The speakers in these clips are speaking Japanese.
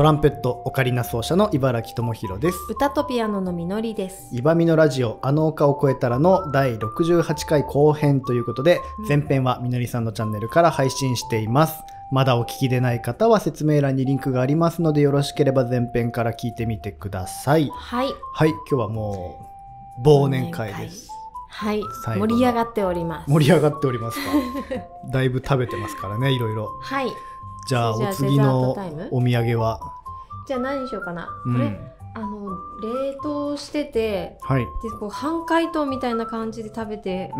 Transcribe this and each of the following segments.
トランペットオカリナ奏者の茨城智弘です歌とピアノのみのりですいばのラジオあの丘を越えたらの第68回後編ということで、うん、前編はみのりさんのチャンネルから配信していますまだお聞きでない方は説明欄にリンクがありますのでよろしければ前編から聞いてみてくださいはい、はい、今日はもう忘年会ですはい、盛り上がっております。盛り上がっておりますか。だいぶ食べてますからね、いろいろ。はい。じゃあお次のお土産はじゃあ何にしようかな、うん、これあの冷凍してて、はい、でこう半解凍みたいな感じで食べて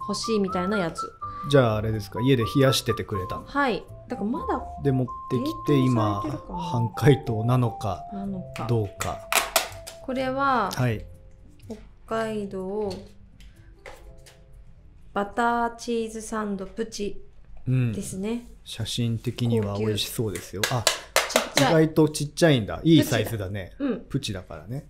ほしいみたいなやつ、うん、じゃああれですか家で冷やしててくれたはいだからまだで持ってきて今半解凍なのかどうかこれは、はい、北海道バターチーズサンドプチですね、うん、写真的には美味しそうですよあ意外とちっちゃいんだいいサイズだねプチだ,、からね、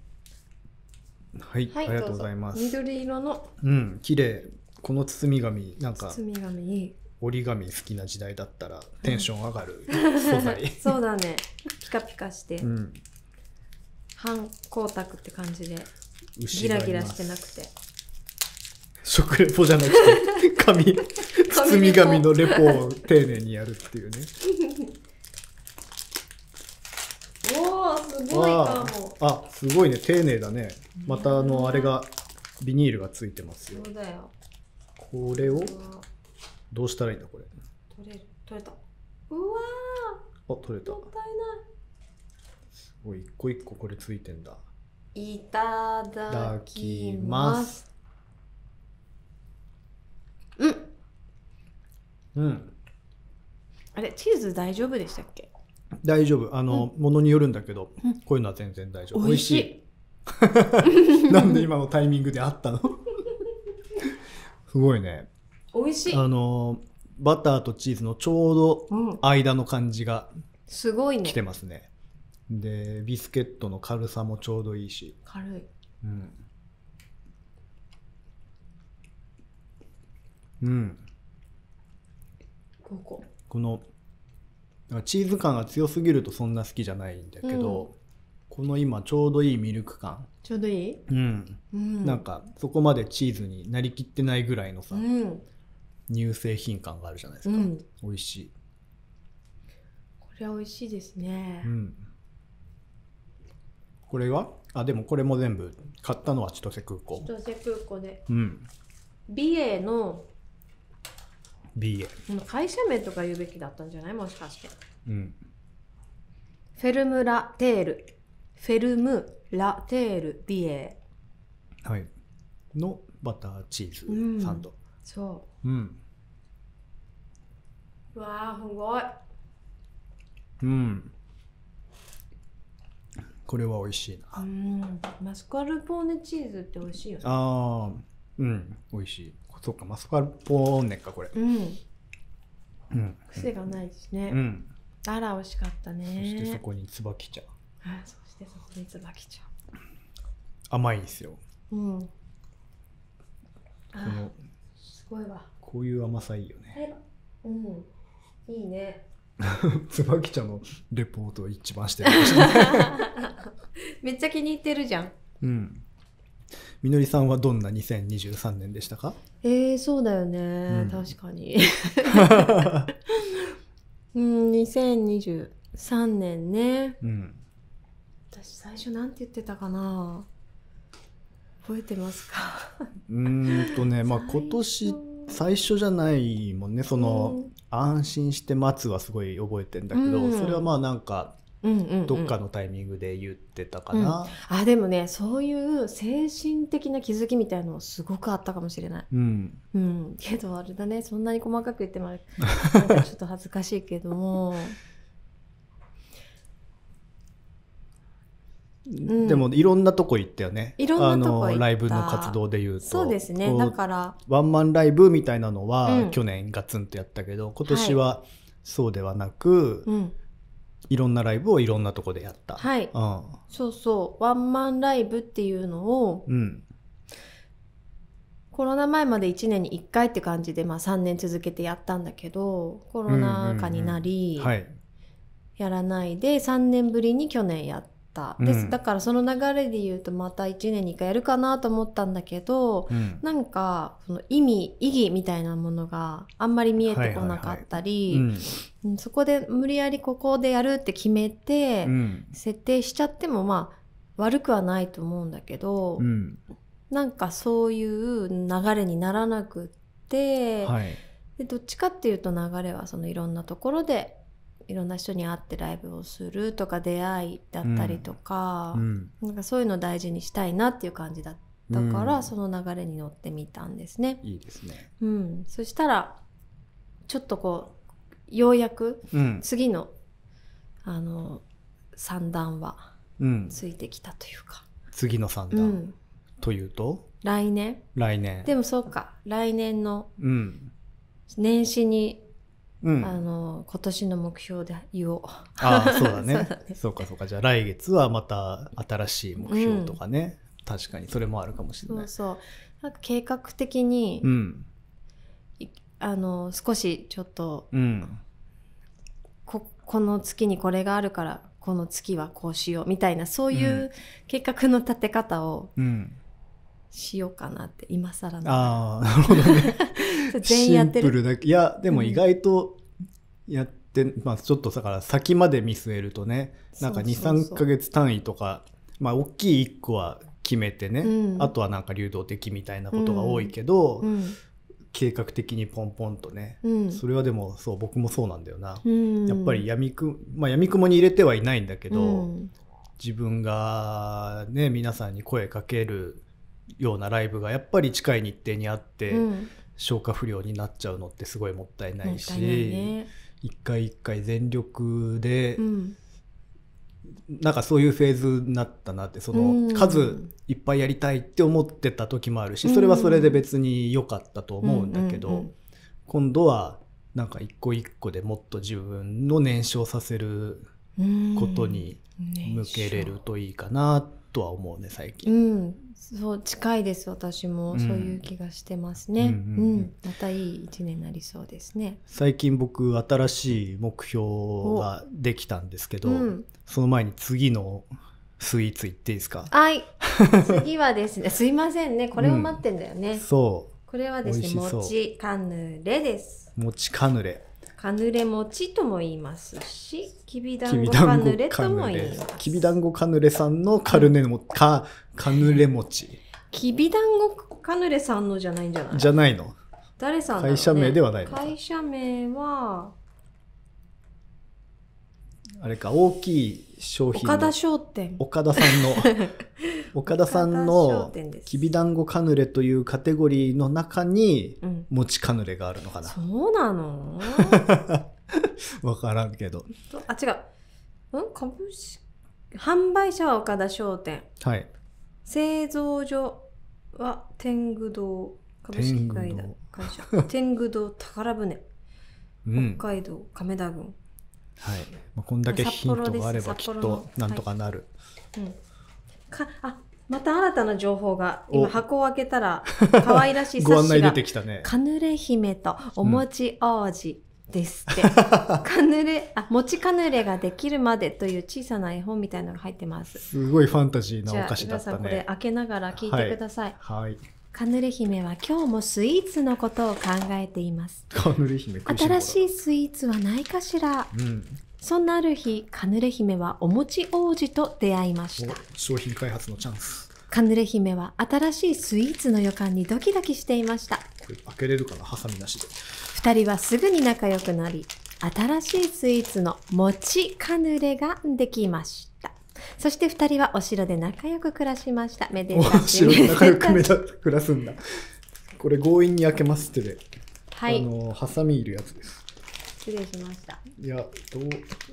はい、ありがとうございます緑色のうん綺麗この包み紙なんか包み紙折り紙好きな時代だったらテンション上がる 素材そうだねピカピカして、うん、半光沢って感じでギラギラしてなくて食レポじゃなくて紙包み紙のレポを丁寧にやるっていうねおおすごいかもあすごいね丁寧だねまたあのあれがビニールがついてますよそうだよこれをどうしたらいいんだこれ取れる取れたうわあ取れたもったいないすごい一個一個これついてんだいただきますうんあれチーズ大丈夫でしたっけ大丈夫あの、ものによるんだけど、こういうのは全然大丈夫美味しい なんで今のタイミングであったの すごいね美味しいあのバターとチーズのちょうど間の感じが、すごいねきてますねでビスケットの軽さもちょうどいいし軽いうん、うん、このチーズ感が強すぎるとそんな好きじゃないんだけど、うん、この今ちょうどいいミルク感ちょうどいい、うん、うん、なんかそこまでチーズになりきってないぐらいのさ、うん、乳製品感があるじゃないですか、うん、美味しいこれは美味しいですね、うん、これはあでもこれも全部買ったのは千歳空港千歳空港で、うん、美瑛の BA 会社名とか言うべきだったんじゃないもしかして、うん、フェルムラテールフェルムラテール BA はいのバターチーズサンド、うん、そううんうわーすごいうんこれは美味しいなうんマスカルポーネチーズって美味しいよねああうん美味しいそうかマスカルポーネかこれ、うんうん、癖がないしね、うん、あら惜しかったねそしてそこに椿茶そしてそこに椿茶甘いですようんあすごいわこういう甘さいいよねうんいいね 椿茶のレポート一番してる めっちゃ気に入ってるじゃんうんみのりさんはどんな2023年でしたかえー、そうだよね、うん、確かに。うん、2023年ね、うん、私最初なんて言ってたかな覚えてますかうんとねまあ今年最初じゃないもんねその、うん、安心して待つはすごい覚えてんだけど、うん、それはまあなんかどっかのタイミングで言ってたかな、うん、あでもねそういう精神的な気づきみたいのすごくあったかもしれない、うん、うん、けどあれだねそんなに細かく言っても ちょっと恥ずかしいけどもでもいろんなとこ行ったよね、いろんなとこライブの活動でいうとそうですねだからワンマンライブみたいなのは去年ガツンとやったけど、今年はそうではなく、うんいろんなライブをいろんなとこでやった。はい。うん、そうそう。ワンマンライブっていうのを、うん、コロナ前まで1年に1回って感じで、まあ、3年続けてやったんだけどコロナ禍になり、やらないで3年ぶりに去年やったです、だからその流れで言うとまた1年に1回やるかなと思ったんだけど、うん、なんかその意味意義みたいなものがあんまり見えてこなかったり、そこで無理やりここでやるって決めて、設定しちゃってもまあ悪くはないと思うんだけど、うん、なんかそういう流れにならなくって、はい、でどっちかっていうと流れはそのいろんなところでいろんな人に会ってライブをするとか出会いだったりとかうん、なんかそういうのを大事にしたいなっていう感じだったから、うん、その流れに乗ってみたんですね。いいですね、うん、そしたらちょっとこうようやく次の,、あの三段はついてきたというか。次の三段、というと来年来年でもそうか来年の年始にうん、あの今年の目標で言おう。ああそうだね そうかそうかじゃあ来月はまた新しい目標とかね、うん、確かにそれもあるかもしれない。そうそうなんか計画的に、うん、あの少しちょっと、うん、ここの月にこれがあるからこの月はこうしようみたいなそういう計画の立て方をしようかなって、今更なあなるほどね。全員やってるシンプルだけいやでも意外とやって、うん、まあ、ちょっとだから先まで見据えるとねなんか23か月単位とかまあ大きい1個は決めてね、うん、あとはなんか流動的みたいなことが多いけど、計画的にポンポンとね、うん、それはでもそう僕もそうなんだよな、うん、やっぱり闇く、まあ、闇雲に入れてはいないんだけど、うん、自分がね皆さんに声かけるようなライブがやっぱり近い日程にあって、消化不良になっちゃうのってすごいもったいないし、ね、一回一回全力で、うん、なんかそういうフェーズになったなってその数いっぱいやりたいって思ってた時もあるし、うん、それはそれで別に良かったと思うんだけど、うんうんうん、今度はなんか一個一個でもっと自分の燃焼させることに向けれるといいかなとは思うね最近。そう近いです私も、うん、そういう気がしてますね、うん、うんうん、またいい一年になりそうですね最近僕新しい目標ができたんですけど、その前に次のスイーツ行っていいですかはい次はですね すいませんねこれを待ってんだよね、そうこれはですね、もちカヌレです。もちカヌレ。カヌレ餅とも言いますし、きびだんごカヌレとも言います。きびだんごカヌレさんのカルネも、ち。か、カヌレ餅。きびだんごカヌレさんのじゃないんじゃないじゃないの。誰さん、ね、会社名ではないの会社名は、あれか、大きい商品。岡田商店。岡田さんの 岡田さんのきびだんごカヌレというカテゴリーの中に餅カヌレがあるのかな、うん、そうなの分 からんけどあ違うん株式販売者は岡田商店、はい、製造所は天狗堂株式会社天狗堂宝船、うん、北海道亀田郡はい、まあ、こんだけヒントがあればきっとなんとかなる、はい、うんかあまた新たな情報が今箱を開けたら可愛らしい冊子がご案内出てきたねカヌレ姫とお餅王子ですって、うん、カヌレあ餅カヌレができるまでという小さな絵本みたいなのが入ってますすごいファンタジーなお菓子だったねじゃあ皆さんこれ開けながら聞いてください、はい、はいカヌレ姫は今日もスイーツのことを考えています。カヌレ姫新しいスイーツはないかしら、うん、そんなある日、カヌレ姫はお餅王子と出会いました。商品開発のチャンス。カヌレ姫は新しいスイーツの予感にドキドキしていました。これ開けれるかなハサミなしで。二人はすぐに仲良くなり、新しいスイーツの餅カヌレができました。そして二人はお城で仲良く暮らしました。めでたし。お城で仲良く立つ暮らすんだ。これ強引に開けますってで。はい。あの、ハサミいるやつです。失礼しました。いや、どう、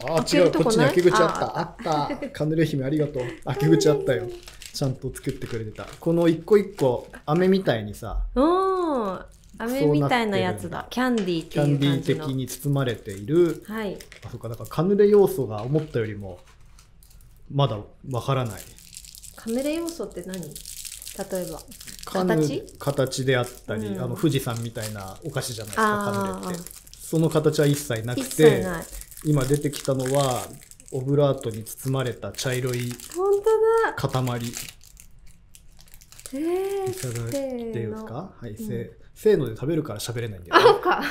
あ、違う、こっちに開け口あったあ、あった。カヌレ姫ありがとう。開け口あったよ。ちゃんと作ってくれてた。この一個一個、飴みたいにさ。うん。飴みたいなやつだ。キャンディーっていうキャンディー的に包まれている。はい。あ、そっか、だからカヌレ要素が思ったよりも、まだわからない。カヌレ要素って何例えば形形であったり、うん、あの富士山みたいなお菓子じゃないですかカヌレってその形は一切なくて今出てきたのはオブラートに包まれた茶色い塊いただいていうかはい、せ、うん、せーので食べるから喋れないんだよ、ね、あか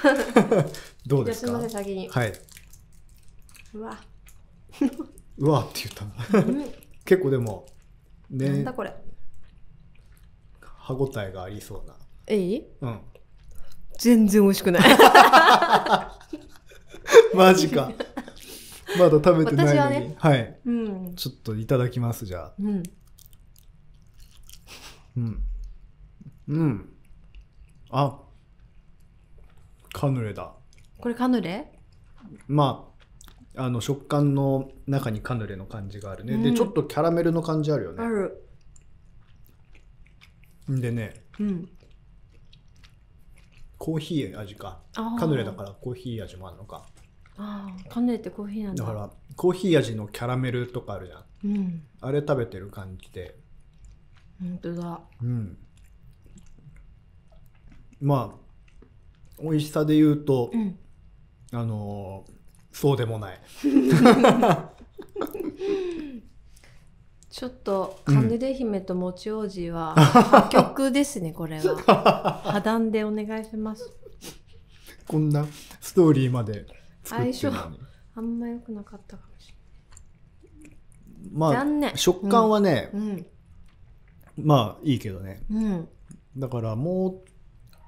どうですかす先にはいうわうわって言った、う結構でもねなんだこれ歯ごたえがありそうなえいうん全然美味しくない マジかまだ食べてないのには,、ね、はい、うん、ちょっといただきますじゃあうんうんうんあカヌレだこれカヌレまああの食感の中にカヌレの感じがあるね、うん、でちょっとキャラメルの感じあるよねあるでね、うん、コーヒー味かカヌレだからコーヒー味もあるのかああカヌレってコーヒーなんだだからコーヒー味のキャラメルとかあるじゃん、うん、あれ食べてる感じで本当だうんまあ美味しさで言うと、うん、あのー、そうでもない ちょっと、カンヌデ姫ともち王子は、曲ですね、これは。破談でお願いします。こんなストーリーまで相性、あんま良くなかったかもしれない。まあ、残念食感はね、うん、まあ、いいけどね。うん、だから、もっ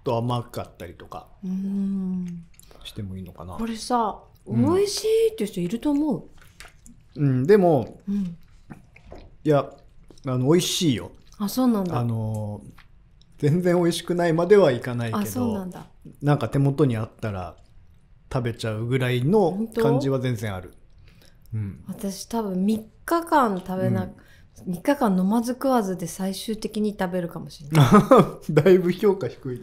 と甘かったりとか、してもいいのかな。これさ、美味しいっていう人いると思う。うん、でも、うんいやあの美味しいよあそうなんだあの全然美味しくないまではいかないけどあそうなんだなんか手元にあったら食べちゃうぐらいの感じは全然ある、うん、私多分3日間食べなく、うん、3日間飲まず食わずで最終的に食べるかもしれない だいぶ評価低い、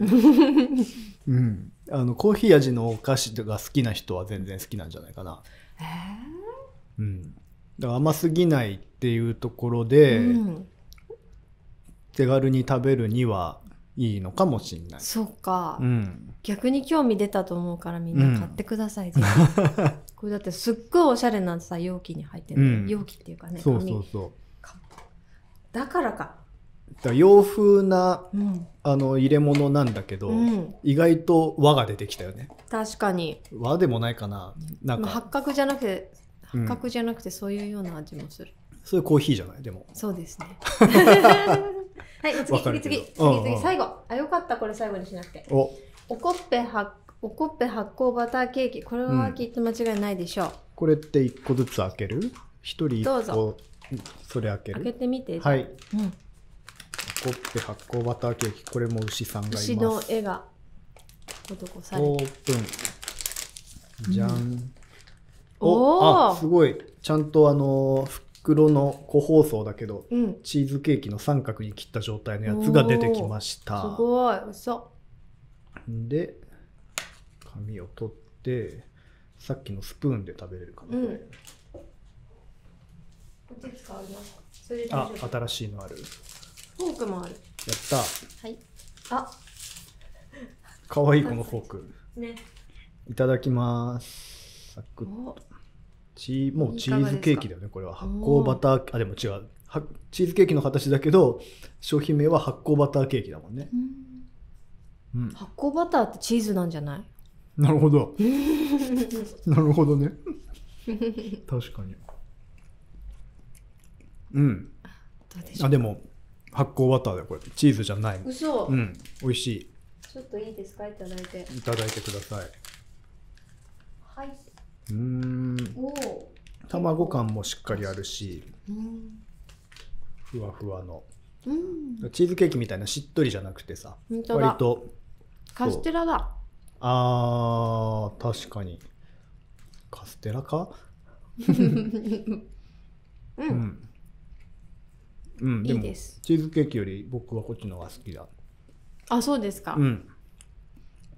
うんあのコーヒー味のお菓子が好きな人は全然好きなんじゃないかなええー、うんだから甘すぎないっていうところで、うん、手軽に食べるにはいいのかもしれないそうか、うん、逆に興味出たと思うからみんな買ってください、うん、これだってすっごいおしゃれなさ容器に入ってる、ね、うん、容器っていうかねそうそうそうだからかだ洋風な、うん、あの入れ物なんだけど、うん、意外と和が出てきたよね確かに和でもないかななんか八角じゃなくて破格じゃなくてそういうような味もする、うん、それコーヒーじゃないでもそうですね はい次次次次次最後あよかったこれ最後にしなくておおこっぺ発おこっぺ発酵バターケーキこれはきっと間違いないでしょう、うん、これって一個ずつ開ける一人1個それ開ける開けてみてはい、うん、おこっぺ発酵バターケーキこれも牛さんがいます牛の絵が施されオープンじゃん、うんおあすごいちゃんとあの袋の個包装だけど、うん、チーズケーキの三角に切った状態のやつが出てきましたすごいしそうで紙を取ってさっきのスプーンで食べれるかな、うん、あ新しいのあるフォークもあるやったはいあ可愛いこのフォークねいただきますサクチもうチーズケーキだよねこれは発酵バターあでも違うチーズケーキの形だけど商品名は発酵バターケーキだもんね、うん、発酵バターってチーズなんじゃないなるほど なるほどね確かにうんあでも発酵バターだよこれチーズじゃないうそ。嘘うん美味しいちょっといいですかいただいていただいてくださいはいうん卵感もしっかりあるし、ふわふわの、うん、チーズケーキみたいなしっとりじゃなくてさ割とカステラだああ、確かにカステラか うん、うん、です。チーズケーキより僕はこっちのが好きだあそうですか、うん、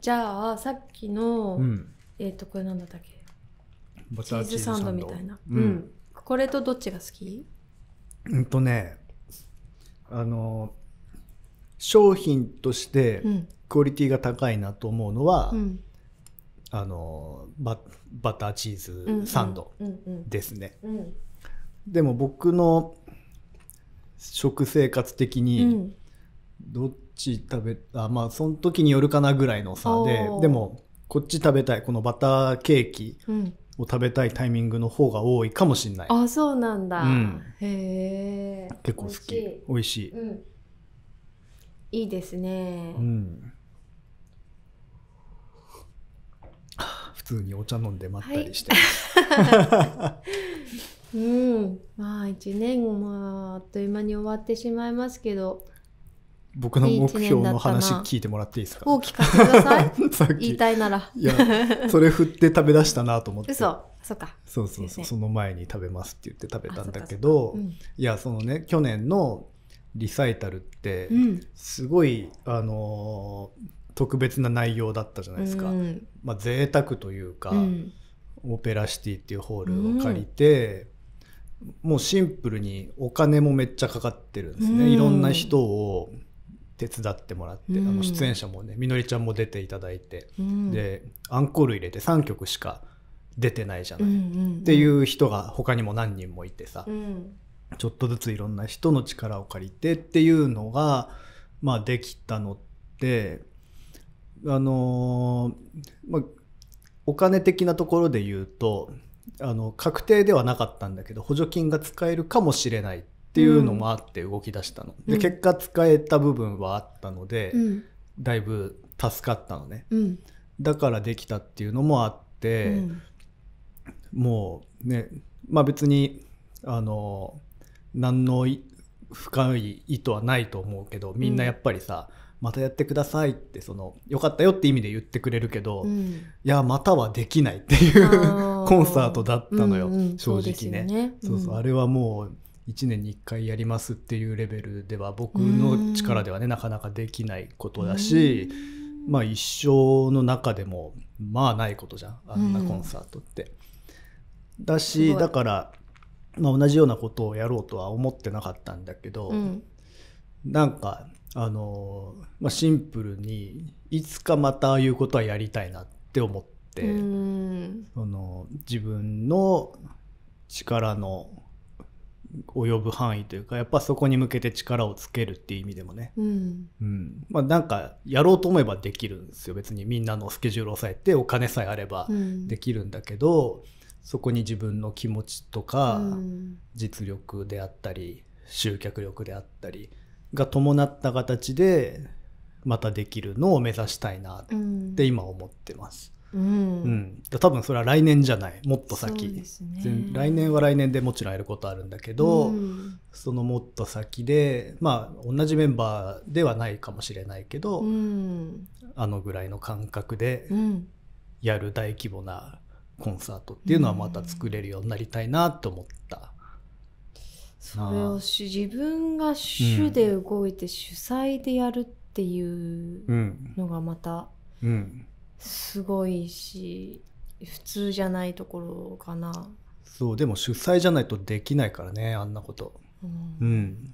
じゃあさっきの、うん、えっ、とこれなんだったっけバターチーズサンドみたいな、うん、これとどっちが好きうんとねあの商品としてクオリティが高いなと思うのは、うん、あのババターチーズサンドですね、うんうん、でも僕の食生活的にどっち食べあまあその時によるかなぐらいの差ででもこっち食べたいこのバターケーキを食べたいタイミングの方が多いかもしれないあそうなんだ、うん、へえ結構好き美味しい、うん、いいですねうん普通にお茶飲んでまったりして、はい、うんまあ1年もあっという間に終わってしまいますけど僕の目標の話聞いてもらっていいですか大きくさい 言いたいならいやそれ振って食べ出したなと思って嘘そかそうそうそう、その前に食べますって言って食べたんだけど、いやそのね去年のリサイタルってすごい、あの特別な内容だったじゃないですか、まあ贅沢というか、オペラシティっていうホールを借りて、もうシンプルにお金もめっちゃかかってるんですね、いろんな人を手伝ってもらって、うん、あの出演者もねみのりちゃんも出ていただいて、うん、でアンコール入れて3曲しか出てないじゃない、うんうんうん、っていう人が他にも何人もいてさ、うん、ちょっとずついろんな人の力を借りてっていうのが、まあ、できたのってあのー、まあ、お金的なところで言うとあの確定ではなかったんだけど補助金が使えるかもしれないっっていうのもあって動き出したの、うん、で結果使えた部分はあったので、うん、だいぶ助かったのね、うん、だからできたっていうのもあって、もうねまあ別にあの何の深い意図はないと思うけどみんなやっぱりさ、またやってくださいってそのよかったよって意味で言ってくれるけど、うん、いやまたはできないっていうコンサートだったのよ、うんうん、正直ね、ねうん、そうそうあれはもう1年に1回やりますっていうレベルでは僕の力ではねなかなかできないことだしまあ一生の中でもまあないことじゃんあんなコンサートって。だしだから、まあ、同じようなことをやろうとは思ってなかったんだけど、なんかあの、まあ、シンプルにいつかまたああいうことはやりたいなって思って、その自分の力の及ぶ範囲というかやっぱそこに向けて力をつけるっていう意味でもね、うん、うん、まあ、なんかやろうと思えばできるんですよ別にみんなのスケジュールを抑えてお金さえあればできるんだけど、うん、そこに自分の気持ちとか、実力であったり集客力であったりが伴った形でまたできるのを目指したいなって今思ってます。うん、うん、多分それは来年じゃないもっと先、ね、来年は来年でもちろんやることあるんだけど、うん、そのもっと先でまあ同じメンバーではないかもしれないけど、うん、あのぐらいの感覚でやる大規模なコンサートっていうのはまた作れるようになりたいなと思った。それを自分が主で動いて主催でやるっていうのがまた、うんすごいし普通じゃないところかなそうでも主催じゃないとできないからねあんなこと、うん、うん、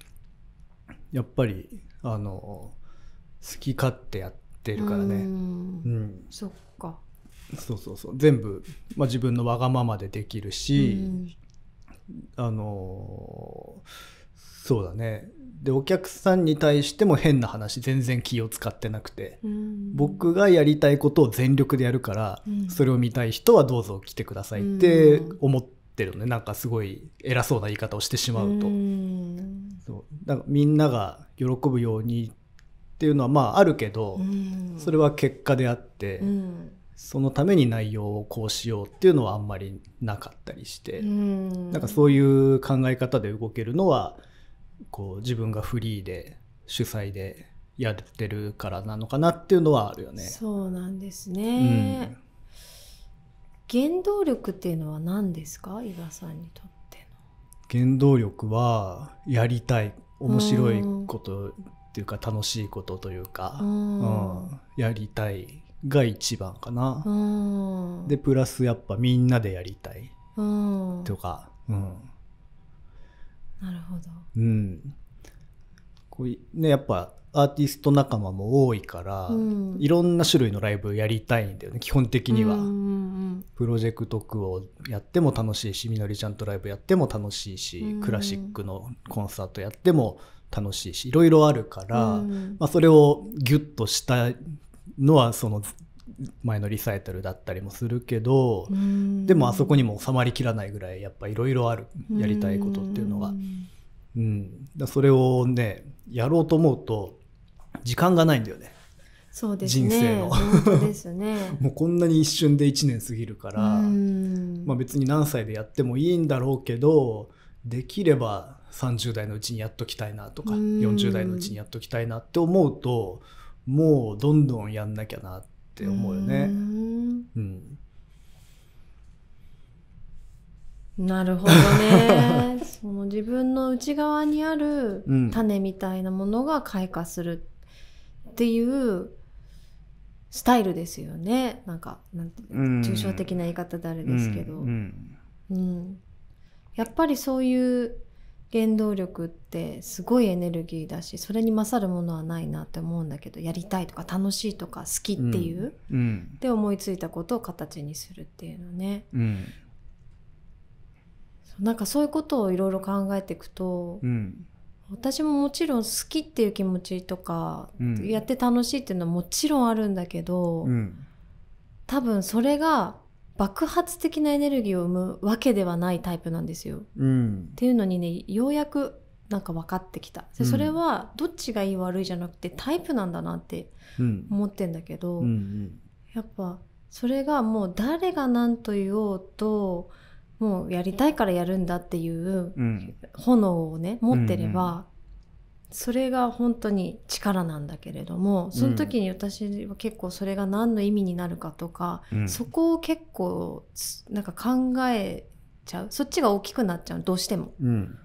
やっぱりあの好き勝手やってるからねうん、そっかそうそうそう全部、まあ、自分のわがままでできるし、うん、あのそうだねでお客さんに対しても変な話全然気を使ってなくて、うん、僕がやりたいことを全力でやるから、うん、それを見たい人はどうぞ来てくださいって思ってるのね、なんかすごい偉そうな言い方をしてしまうと、うん、そうだからみんなが喜ぶようにっていうのはまああるけど、それは結果であって、そのために内容をこうしようっていうのはあんまりなかったりして、うん、なんかそういう考え方で動けるのはこう自分がフリーで主催でやってるからなのかなっていうのはあるよね。そうなんですね、うん、原動力っていうのは何ですか伊賀さんにとっての。原動力はやりたい面白いことっていうか楽しいことというか、うん、うん、やりたいが一番かな。うん、でプラスやっぱみんなでやりたいとか。うんなるほど、うん、こうねやっぱアーティスト仲間も多いから、うん、いろんな種類のライブやりたいんだよね基本的には、うんうんうん、プロジェクト区をやっても楽しいしみのりちゃんとライブやっても楽しいし、うん、クラシックのコンサートやっても楽しいしいろいろあるから、うん、まあ、それをギュッとしたのはその前のリサイタルだったりもするけどでもあそこにも収まりきらないぐらいやっぱいろいろあるやりたいことっていうのが。うん、だそれをねやろうと思うと時間がないんだよね。そうですね、人生のですね もうこんなに一瞬で1年過ぎるから、まあ、別に何歳でやってもいいんだろうけどできれば30代のうちにやっときたいなとか40代のうちにやっときたいなって思うともうどんどんやんなきゃなってって思うよね。うん、なるほどね その自分の内側にある種みたいなものが開花するっていうスタイルですよねなんかなんて抽象的な言い方であれですけど、うん、うんうん、やっぱりそういう原動力ってすごいエネルギーだしそれに勝るものはないなって思うんだけどやりたいとか楽しいとか好きっていう、うん、で思いついたことを形にするっていうのね、うん、なんかそういうことをいろいろ考えていくと、うん、私ももちろん好きっていう気持ちとか、うん、やって楽しいっていうのはもちろんあるんだけど、多分それが爆発的なエネルギーを生むわけではないタイプなんですよ。うん、っていうのにねようやくなんか分かってきたでそれはどっちがいい悪いじゃなくてタイプなんだなって思ってんだけど、うんうんうん、やっぱそれがもう誰が何と言おうともうやりたいからやるんだっていう炎をね持ってれば、それが本当に力なんだけれどもその時に私は結構それが何の意味になるかとか、うん、そこを結構なんか考えちゃうそっちが大きくなっちゃうどうしても。うん、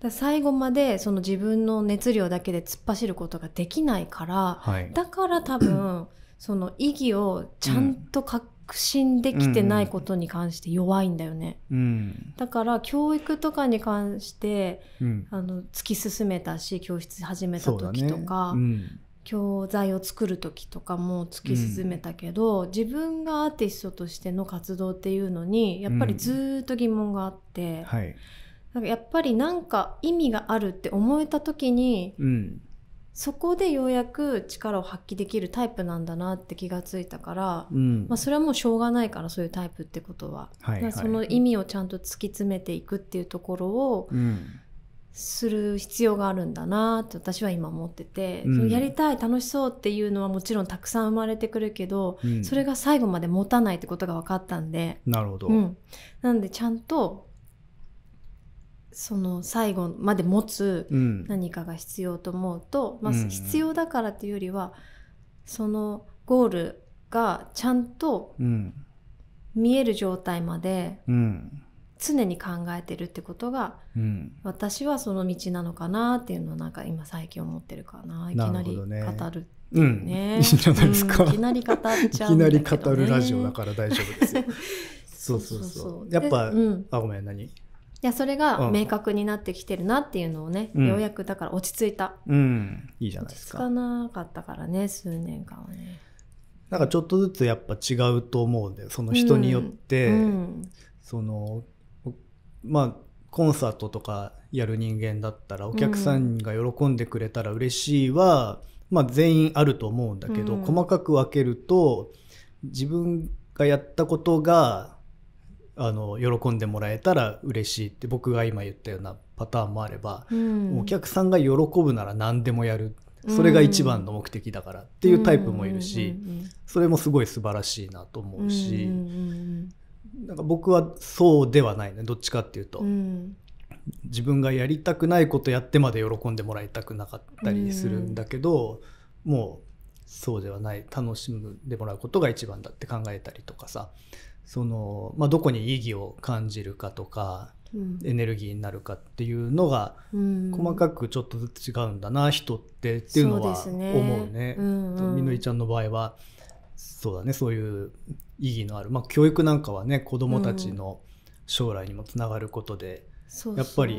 だ最後までその自分の熱量だけで突っ走ることができないから、はい、だから多分その意義をちゃんとか、うん確信できてないことに関して弱いんだよね、うん、だから教育とかに関して、うん、あの突き進めたし教室始めた時とか、ねうん、教材を作る時とかも突き進めたけど、自分がアーティストとしての活動っていうのにやっぱりずっと疑問があって、はい、やっぱり何か意味があるって思えた時に、そこでようやく力を発揮できるタイプなんだなって気がついたから、うん、まあ、それはもうしょうがないからそういうタイプってことは、はいはい、その意味をちゃんと突き詰めていくっていうところを、する必要があるんだなって私は今思ってて、うん、そのやりたい楽しそうっていうのはもちろんたくさん生まれてくるけど、うん、それが最後まで持たないってことが分かったんでなるほど、うん、なんでちゃんとその最後まで持つ何かが必要と思うと、まあ、必要だからというよりはそのゴールがちゃんと見える状態まで常に考えてるってことが、うん、私はその道なのかなっていうのをなんか今最近思ってるかないきなり語る、ね、うん、ね、いいじゃないですか、うん、いきなり語っちゃう、ね、いきなり語るラジオだから大丈夫ですよ そうそうそうやっぱ、うん、あごめん何いやそれが明確になってきてるなっていうのをね、うん、ようやくだから落ち着いた、うん、いいじゃないですか落ち着かなかったからね数年間はねなんかちょっとずつやっぱ違うと思うんでその人によって、うん、そのまあコンサートとかやる人間だったらお客さんが喜んでくれたら嬉しいは、まあ、全員あると思うんだけど、細かく分けると自分がやったことがあの喜んでもらえたら嬉しいって僕が今言ったようなパターンもあれば、うん、お客さんが喜ぶなら何でもやるそれが一番の目的だからっていうタイプもいるし、それもすごい素晴らしいなと思うし、なんか僕はそうではないねどっちかっていうと、自分がやりたくないことやってまで喜んでもらいたくなかったりするんだけど、もうそうではない楽しんでもらうことが一番だって考えたりとかさその、まあ、どこに意義を感じるかとか、うん、エネルギーになるかっていうのが、細かくちょっとずつ違うんだな人ってっていうのは思うね。うねうんうん、みのりちゃんの場合はそうだねそういう意義のある、まあ、教育なんかはね子どもたちの将来にもつながることで、うん、やっぱり、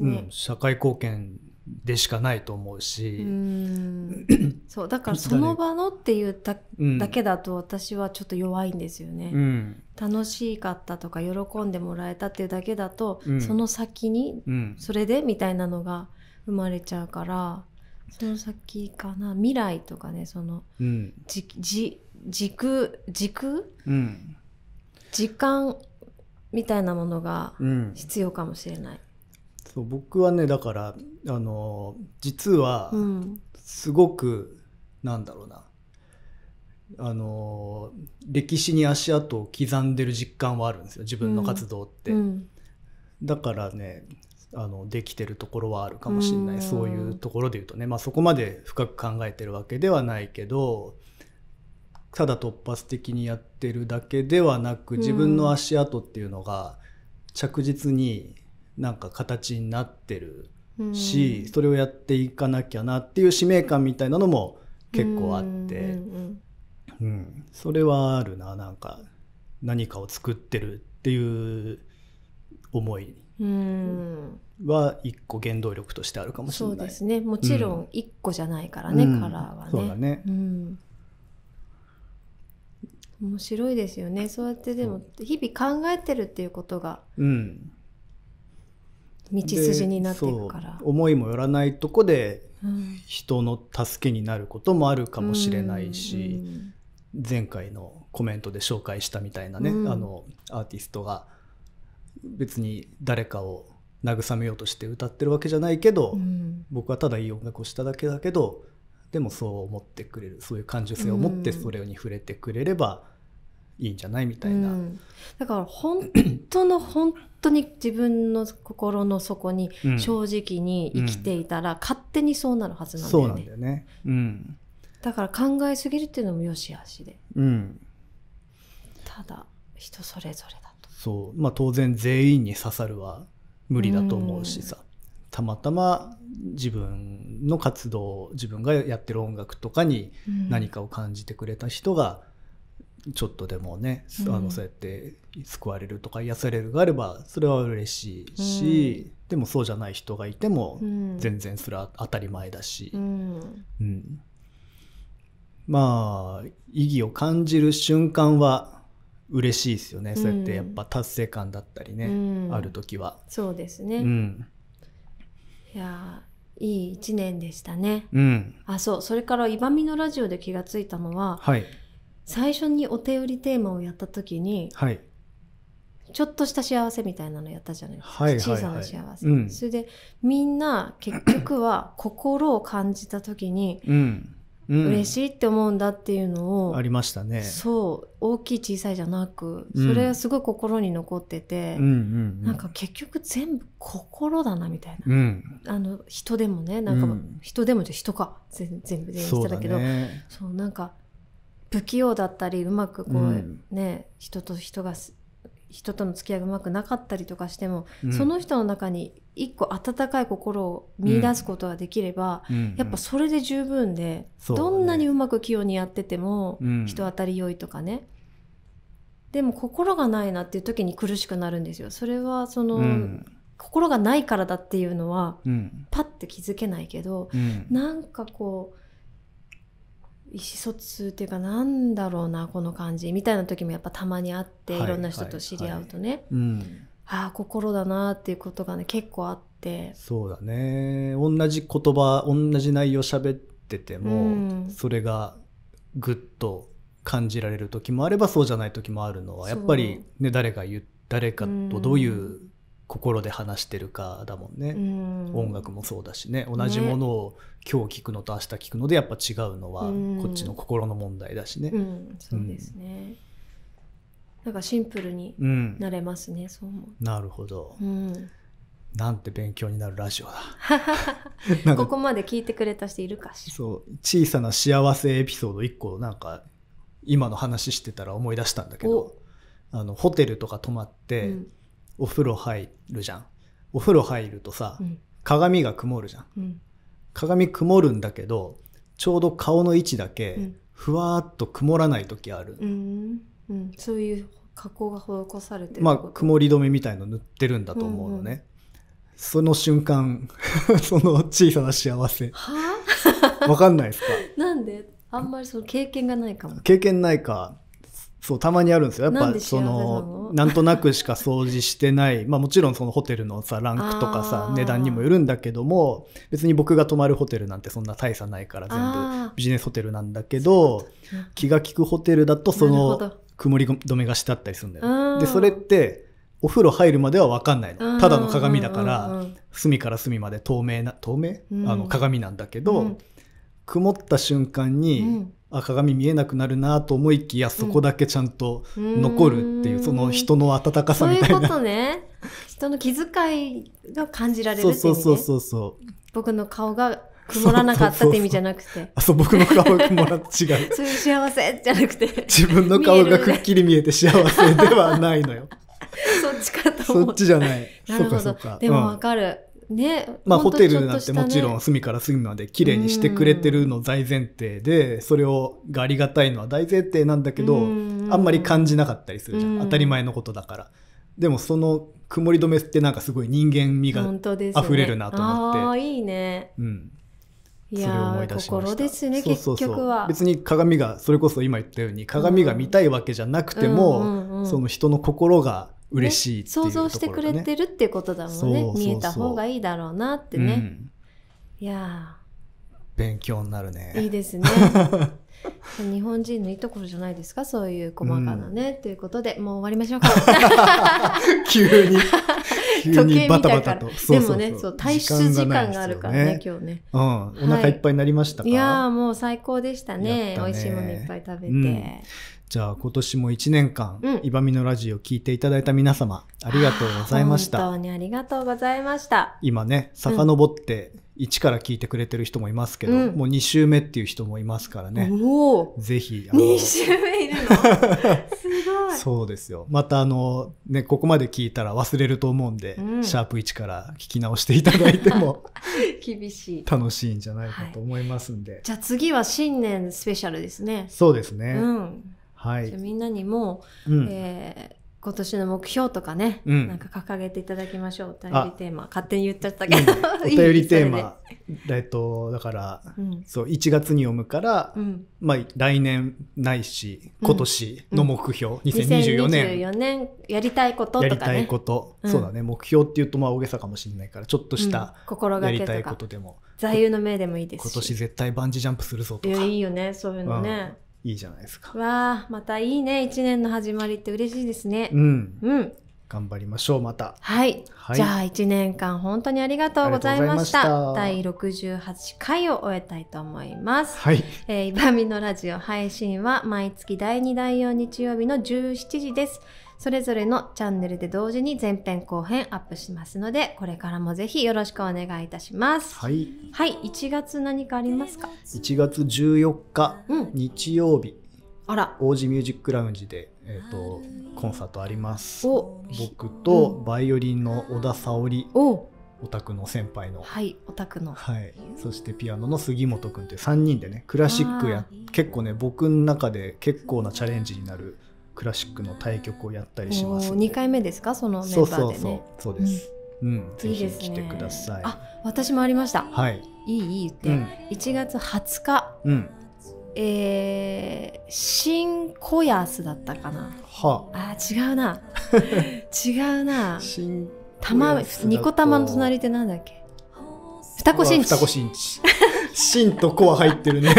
ね、うん、社会貢献でしかないと思うしうん、そうだからその場のっていうだ,、けだと私はちょっと弱いんですよね、うん、楽しかったとか喜んでもらえたっていうだけだと、うん、その先に、うん、それでみたいなのが生まれちゃうからその先かな未来とかねその、うん、じじ軸軸、うん、時間みたいなものが必要かもしれない。そう僕はねだからあの実はすごく、うん、なんだろうなあの歴史に足跡を刻んでる実感はあるんですよ自分の活動って、うん、だからねあのできてるところはあるかもしれない、うん、そういうところで言うとね、まあ、そこまで深く考えてるわけではないけどただ突発的にやってるだけではなく自分の足跡っていうのが着実になんか形になってるし、それをやっていかなきゃなっていう使命感みたいなのも結構あって、うん、それはあるななんか何かを作ってるっていう思いは一個原動力としてあるかもしれないそうですねもちろん一個じゃないからね、うん、カラーはね。そうだね、うん面白いですよねそうやってでも日々考えてるっていうことが、うん、道筋になっていくから思いもよらないとこで人の助けになることもあるかもしれないし、うん、前回のコメントで紹介したみたいなね、うん、あのアーティストが別に誰かを慰めようとして歌ってるわけじゃないけど、うん、僕はただいい音楽をしただけだけどでもそう思ってくれるそういう感受性を持ってそれに触れてくれれば、いいんじゃないみたいな、うん、だから本当の本当に自分の心の底に正直に生きていたら、勝手にそうなるはずなんだよね。そうなんだよね、うん、だから考えすぎるっていうのもよし悪しで、うん、ただ人それぞれだとそうまあ当然全員に刺さるは無理だと思うしさ、うん、たまたま自分の活動自分がやってる音楽とかに何かを感じてくれた人が、ちょっとでもね、うん、あのそうやって救われるとか癒されるがあればそれは嬉しいし、うん、でもそうじゃない人がいても全然それは当たり前だし、うん、うん、まあ意義を感じる瞬間は嬉しいですよね、そうやってやっぱ達成感だったりね、ある時は。そうですね、うん、いやいい1年でしたね。うん、あそうそれから「いばみのラジオ」で気がついたのは、はい最初にお手売りテーマをやった時に、はい、ちょっとした幸せみたいなのやったじゃないですか、はいはいはい、小さな幸せ、うん、それでみんな結局は心を感じた時に、うん嬉しいって思うんだっていうのをありましたねそう大きい小さいじゃなくそれがすごい心に残ってて、うん、なんか結局全部心だなみたいな、うん、あの人でもねなんか、人でもじゃ人か全部全員したけどそう、ねそう、なんか不器用だったりうまくこう、うん、ね人と人が人との付き合いがうまくなかったりとかしても、うん、その人の中に一個温かい心を見出すことができれば、うん、やっぱそれで十分で、うん、どんなにうまく器用にやってても、人当たり良いとかねでも心がないなっていう時に苦しくなるんですよ。それはその、心がないからだっていうのは、パッて気づけないけど、うん、なんかこう意思疎通っていうかなんだろうなこの感じみたいな時もやっぱたまにあって、はい、いろんな人と知り合うとね、はいはいうん、ああ心だなっていうことがね結構あってそうだね同じ言葉同じ内容喋ってても、うん、それがぐっと感じられる時もあればそうじゃない時もあるのはやっぱりね誰が言誰かとどういう心で話してるかだもんね、うん、音楽もそうだしね同じものを今日聞くのと明日聞くのでやっぱ違うのはこっちの心の問題だしね、うん、そうですね、なんかシンプルになれますね、そう思うなるほど、なんて勉強になるラジオだ ここまで聞いてくれた人いるかしそう小さな幸せエピソード1個なんか今の話してたら思い出したんだけどあのホテルとか泊まって、うんお風呂入るじゃんお風呂入るとさ、うん、鏡が曇るじゃん、うん、鏡曇るんだけどちょうど顔の位置だけふわっと曇らない時ある、うん、うん、そういう加工が施されてまあ曇り止めみたいの塗ってるんだと思うのね、うんうん、その瞬間 その小さな幸せはあ わかんないですかなんであんまりその経験がないかも経験ないかそう、たまにあるんですよ。やっぱ、その、なんとなくしか掃除してない。まあもちろんそのホテルのさ、ランクとかさ、値段にもよるんだけども、別に僕が泊まるホテルなんてそんな大差ないから全部ビジネスホテルなんだけど、気が利くホテルだとその曇り止めがしてあったりするんだよ、で、それって、お風呂入るまでは分かんないの。ただの鏡だから、隅から隅まで透明な、透明、うん、あの鏡なんだけど、うん、曇った瞬間に、うんあ鏡見えなくなるなと思いきやそこだけちゃんと残るっていう、うん、その人の温かさみたいなそういうことね人の気遣いが感じられるっていう、ね、そうそうそうそう僕の顔が曇らなかったって意味じゃなくてあそう僕の顔が曇ら違う そういう幸せじゃなくて自分の顔がくっきり見えて幸せではないのよ そっちかと思っそっちじゃないなるほどでもわかる、うんね、まあホテルなんてもちろん隅から隅まで綺麗にしてくれてるの大前提で、それをがありがたいのは大前提なんだけど、あんまり感じなかったりするじゃん、当たり前のことだから。でもその曇り止めってなんかすごい人間味が溢れるなと思って。ね、ああいいね。うん。いや心ですね別に鏡がそれこそ今言ったように鏡が見たいわけじゃなくても、その人の心が嬉しい想像してくれてるってことだもんね見えた方がいいだろうなってね、うん、いや勉強になるねいいですね 日本人のいいところじゃないですかそういう細かなね、うん、ということでもう終わりましょうか 急に 急にバタバタとでもねそう退出時間があるからね、ね、今日ね、うん、お腹いっぱいになりましたか、はい、いやもう最高でしたね、ね、美味しいものいっぱい食べて、うんじゃあ今年も1年間、うん、いばみのラジオを聞いていただいた皆様、ありがとうございました。本当にありがとうございました。今ね、遡って1から聞いてくれてる人もいますけど、うん、もう2週目っていう人もいますからね。おぜひ。2週目いるの すごい。そうですよ。またあの、ね、ここまで聞いたら忘れると思うんで、うん、シャープ1から聞き直していただいても 厳しい。楽しいんじゃないかと思いますんで、はい。じゃあ次は新年スペシャルですね。そうですね。うん。はい、じゃみんなにも、うん、えー今年の目標とかね、うん、なんか掲げていただきましょう。お便りテーマ。勝手に言っちゃったけど。うん、お便りテーマ。えっと、だから、うん、そう、1月に読むから、うん、まあ、来年ないし、今年の目標、うん、2024年。2024年、やりたいこととか、ね、やりたいこと。そうだね。目標っていうと、まあ、大げさかもしれないから、ちょっとした、心がけやりたいことでも。座右の銘でもいいです今年絶対バンジージャンプするぞとか。いいよね、そういうのね。いいじゃないですか。わあ、またいいね。一年の始まりって嬉しいですね。うん。うん。頑張りましょう、また。はい。はい、じゃあ、一年間本当にありがとうございました。した第68回を終えたいと思います。はい。えー、いばみのラジオ配信は毎月第2、第4日曜日の17時です。それぞれのチャンネルで同時に前編後編アップしますので、これからもぜひよろしくお願いいたします。はい。はい、1月何かありますか ?1 月14日、うん、日曜日。あら。王子ミュージックラウンジで、えっ、ー、と、コンサートあります。お僕とバイオリンの小田沙織。おオタクの先輩のはいオタクのはいそしてピアノの杉本君って3人でねクラシックや結構ね僕の中で結構なチャレンジになるクラシックの対局をやったりします二回目ですかそのメンバーで、ね、そうそうそうです、うん、うん、ぜひ来てください、ね、あ私もありましたはいいいいいって、うん、月二十日、うん、えー、新小安だったかな。はあ、あ違うな。違うな。新玉二個玉の隣ってなんだっけ。二子新地。二子新地。新と子は入ってるね。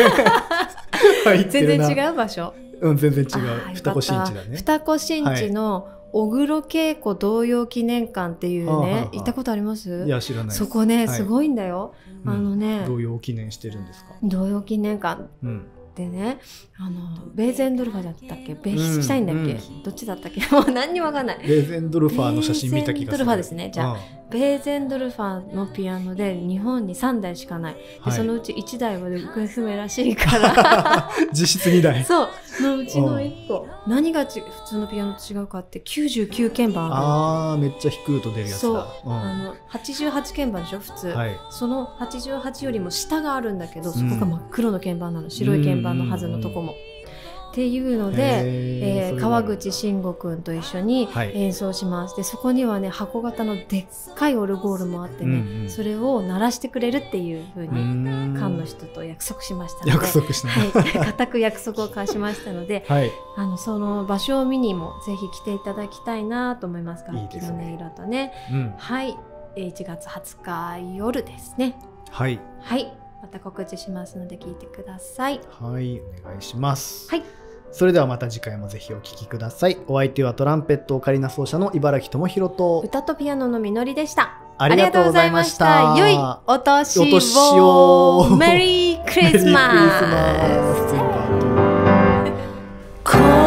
入ってるな全然違う場所。うん、全然違う。二子新地だね。二子新地の、小黒恵子童謡記念館っていうね、行ったことありますいや知らないそこね、すごいんだよ、あのね童謡記念してるんですか童謡記念館でね、あのベーゼンドルファだったっけベーシしたいんだっけ、うんうん、どっちだったっけ もう何にもわかんないベーゼンドルファーの写真見た気がするベーゼンドルファーですねじゃあベーゼンドルファーのピアノで日本に3台しかない、はい、そのうち1台は行方不明らしいから 実質2台 そうのうちの1個何がち普通のピアノと違うかって99鍵盤ああめっちゃ低くと出るやつだそう、うん、あの88鍵盤でしょ普通、はい、その88よりも下があるんだけどそこが真っ黒の鍵盤なの白い鍵盤のはずのとこも、っていうので、えー、川口慎吾君と一緒に演奏します、はい、でそこにはね箱型のでっかいオルゴールもあってね、うんうん、それを鳴らしてくれるっていうふうに館の人と約束しましたので約束した、はい、固く約束を交わしましたので、はい、あのその場所を見にもぜひ来ていただきたいなと思います楽器の音色とね、うん、はい1月20日夜ですねはい、はい、また告知しますので聞いてくださいはいお願いしますはいそれではまた次回もぜひお聴きください。お相手はトランペットオカリナ奏者の茨城智弘と歌とピアノのみのりでした。ありがとうございました。良いお年を。お年をメリークリスマス。